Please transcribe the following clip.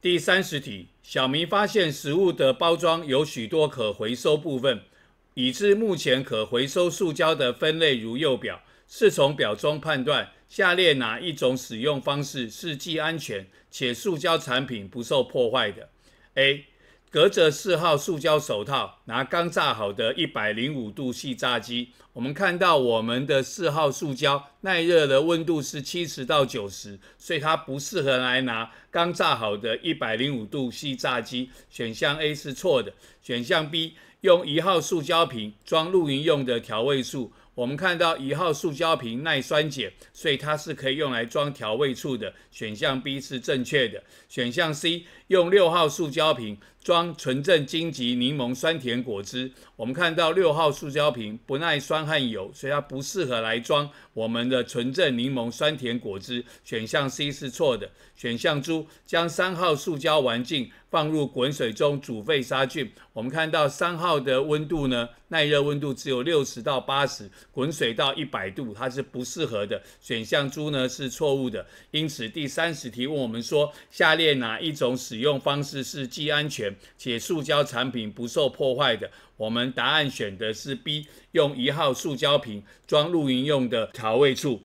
第三十题，小明发现食物的包装有许多可回收部分。已知目前可回收塑胶的分类如右表，是从表中判断下列哪一种使用方式是既安全且塑胶产品不受破坏的？A 隔着四号塑胶手套拿刚炸好的一百零五度细炸机，我们看到我们的四号塑胶耐热的温度是七十到九十，所以它不适合来拿刚炸好的一百零五度细炸机。选项 A 是错的，选项 B 用一号塑胶瓶装露营用的调味素。我们看到一号塑胶瓶耐酸碱，所以它是可以用来装调味醋的。选项 B 是正确的。选项 C 用六号塑胶瓶装纯正荆棘柠檬酸甜果汁，我们看到六号塑胶瓶不耐酸和油，所以它不适合来装我们的纯正柠檬酸甜果汁。选项 C 是错的。选项 D 将三号塑胶玩净放入滚水中煮沸杀菌，我们看到三号的温度呢，耐热温度只有六十到八十。滚水到一百度，它是不适合的。选项猪呢是错误的。因此第三十题问我们说，下列哪一种使用方式是既安全且塑胶产品不受破坏的？我们答案选的是 B，用一号塑胶瓶装露营用的调味醋。